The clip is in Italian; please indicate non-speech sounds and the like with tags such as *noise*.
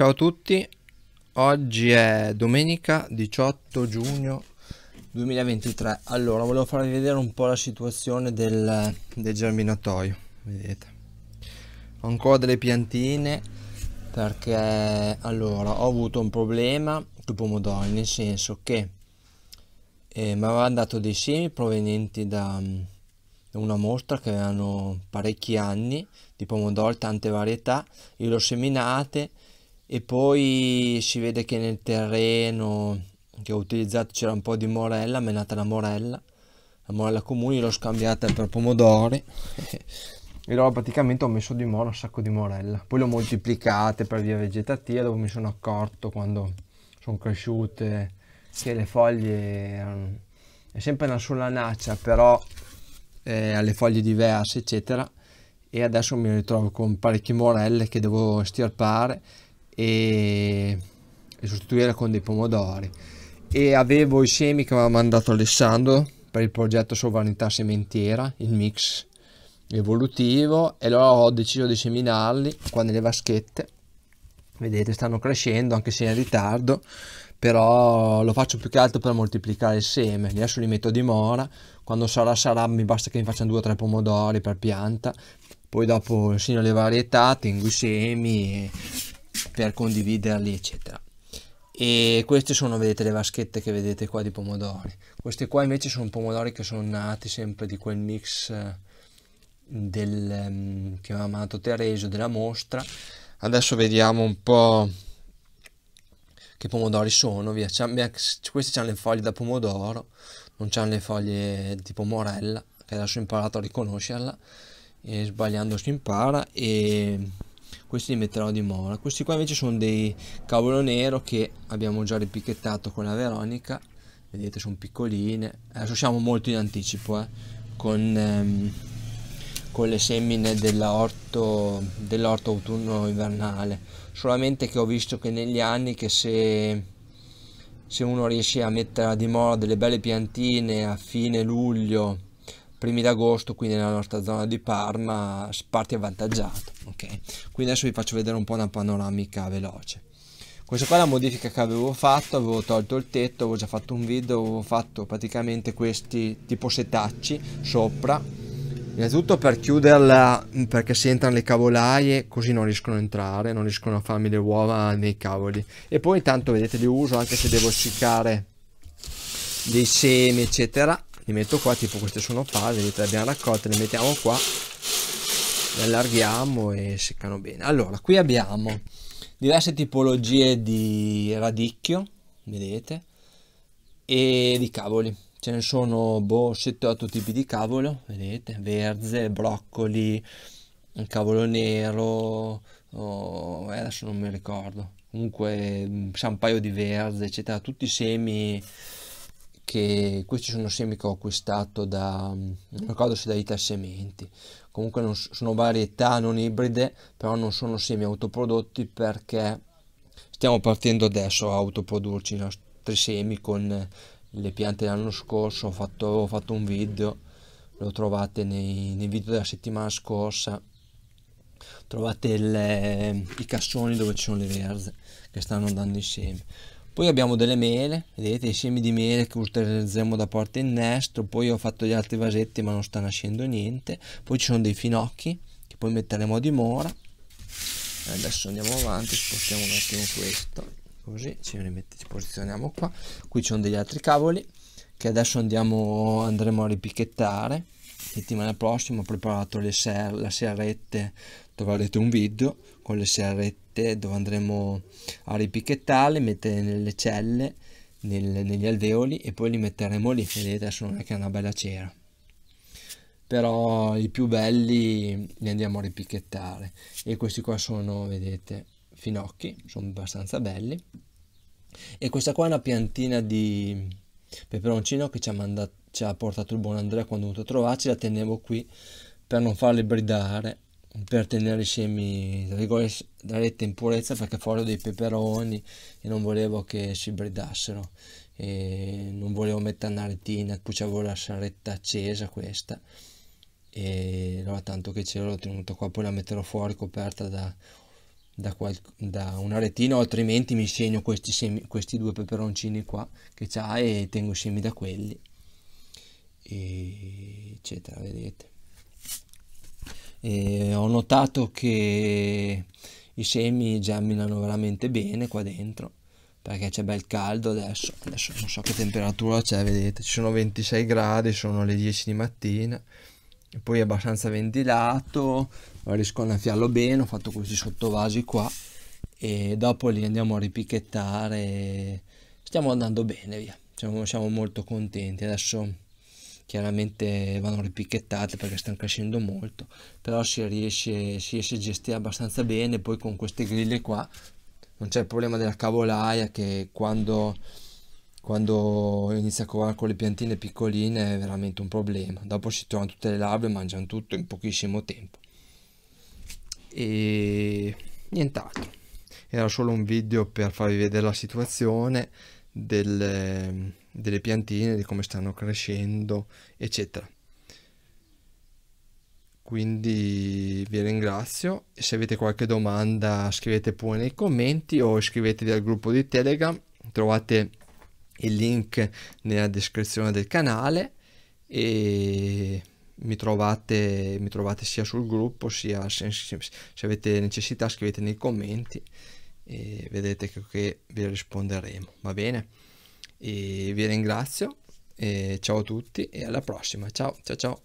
Ciao a tutti, oggi è domenica 18 giugno 2023. Allora, volevo farvi vedere un po' la situazione del, del germinatoio. Vedete, ho ancora delle piantine perché allora ho avuto un problema con i pomodori, nel senso che eh, mi avevano dato dei semi provenienti da, da una mostra che avevano parecchi anni di pomodori, tante varietà. Io ho seminate e poi si vede che nel terreno che ho utilizzato c'era un po' di morella, è nata la morella, la morella comune l'ho scambiata per pomodori *laughs* e allora praticamente ho messo di mora un sacco di morella, poi le ho moltiplicate per via vegetativa dove mi sono accorto quando sono cresciute che le foglie erano è sempre una sola naccia però eh, ha le foglie diverse eccetera e adesso mi ritrovo con parecchie morelle che devo estirpare e, e sostituirla con dei pomodori e avevo i semi che mi aveva mandato Alessandro per il progetto Sovranità Sementiera, il mix evolutivo e allora ho deciso di seminarli qua nelle vaschette vedete stanno crescendo anche se in ritardo però lo faccio più che altro per moltiplicare il seme adesso li metto a dimora quando sarà sarà mi basta che mi facciano due o tre pomodori per pianta poi dopo insegno le varietà tengo i semi per condividerli eccetera e queste sono vedete le vaschette che vedete qua di pomodori queste qua invece sono pomodori che sono nati sempre di quel mix eh, del ehm, che ha amato Tereso della mostra adesso vediamo un po' che pomodori sono via. questi hanno le foglie da pomodoro non hanno le foglie tipo morella che adesso ho imparato a riconoscerla e sbagliando si impara e questi li metterò di mola questi qua invece sono dei cavolo nero che abbiamo già ripicchettato con la Veronica vedete sono piccoline adesso siamo molto in anticipo eh? con, ehm, con le semine dell'orto dell autunno invernale solamente che ho visto che negli anni che se se uno riesce a mettere a dimora delle belle piantine a fine luglio primi d'agosto, quindi nella nostra zona di Parma, parti avvantaggiato. Okay? Quindi adesso vi faccio vedere un po' una panoramica veloce. Questa qua è la modifica che avevo fatto, avevo tolto il tetto, avevo già fatto un video, avevo fatto praticamente questi tipo setacci sopra. Innanzitutto per chiuderla perché se entrano le cavolaie così non riescono a entrare, non riescono a farmi le uova nei cavoli. E poi intanto vedete li uso anche se devo essiccare dei semi eccetera li metto qua tipo queste sono pase le abbiamo raccolte le mettiamo qua le allarghiamo e seccano bene allora qui abbiamo diverse tipologie di radicchio vedete e di cavoli ce ne sono boh, 7-8 tipi di cavolo vedete verze broccoli cavolo nero oh, adesso non mi ricordo comunque mm, c'è un paio di verze eccetera tutti i semi che questi sono semi che ho acquistato da, mm, non ricordo se da Ita Sementi, comunque non, sono varietà non ibride, però non sono semi autoprodotti perché stiamo partendo adesso a autoprodurci i nostri semi con le piante dell'anno scorso, ho fatto, ho fatto un video, lo trovate nei, nei video della settimana scorsa, trovate le, i cassoni dove ci sono le verze che stanno andando insieme. semi. Poi abbiamo delle mele, vedete i semi di mele che utilizzeremo da porta innesto, poi ho fatto gli altri vasetti ma non sta nascendo niente, poi ci sono dei finocchi che poi metteremo a dimora, adesso andiamo avanti, spostiamo un attimo questo, così ci, rimetti, ci posizioniamo qua, qui ci sono degli altri cavoli che adesso andiamo, andremo a ripicchettare, settimana prossima ho preparato le ser- la serrette, troverete un video con le serrette dove andremo a ripicchettarle, mettere nelle celle, nel, negli alveoli e poi li metteremo lì. Vedete, adesso non è che è una bella cera. Però i più belli li andiamo a ripicchettare. E questi qua sono, vedete, finocchi, sono abbastanza belli. E questa qua è una piantina di peperoncino che ci ha, mandato, ci ha portato il buon Andrea quando è venuto a trovarci. La tenevo qui per non farle bridare per tenere i semi virgolette in purezza perché fuori ho dei peperoni e non volevo che si bridassero e non volevo mettere una retina cuciavo la saretta accesa questa e allora tanto che c'era l'ho tenuta qua poi la metterò fuori coperta da, da, da una retina altrimenti mi segno questi, semi, questi due peperoncini qua che c'ha e tengo i semi da quelli e eccetera vedete e ho notato che i semi germinano veramente bene qua dentro perché c'è bel caldo adesso. Adesso non so che temperatura c'è, vedete, ci sono 26 gradi, sono le 10 di mattina. E poi è abbastanza ventilato, riesco a innaffiarlo bene, ho fatto questi sottovasi qua e dopo li andiamo a ripicchettare. Stiamo andando bene, via. Siamo, siamo molto contenti. Adesso chiaramente vanno ripicchettate perché stanno crescendo molto però si riesce, si riesce a gestire abbastanza bene poi con queste griglie qua non c'è il problema della cavolaia che quando, quando inizia a covare con le piantine piccoline è veramente un problema dopo si trovano tutte le larve e mangiano tutto in pochissimo tempo e nient'altro era solo un video per farvi vedere la situazione del delle piantine, di come stanno crescendo, eccetera. Quindi vi ringrazio, se avete qualche domanda scrivete pure nei commenti o iscrivetevi al gruppo di Telegram, trovate il link nella descrizione del canale e mi trovate, mi trovate sia sul gruppo sia se, se avete necessità scrivete nei commenti e vedete che vi risponderemo, va bene? e vi ringrazio e ciao a tutti e alla prossima ciao ciao ciao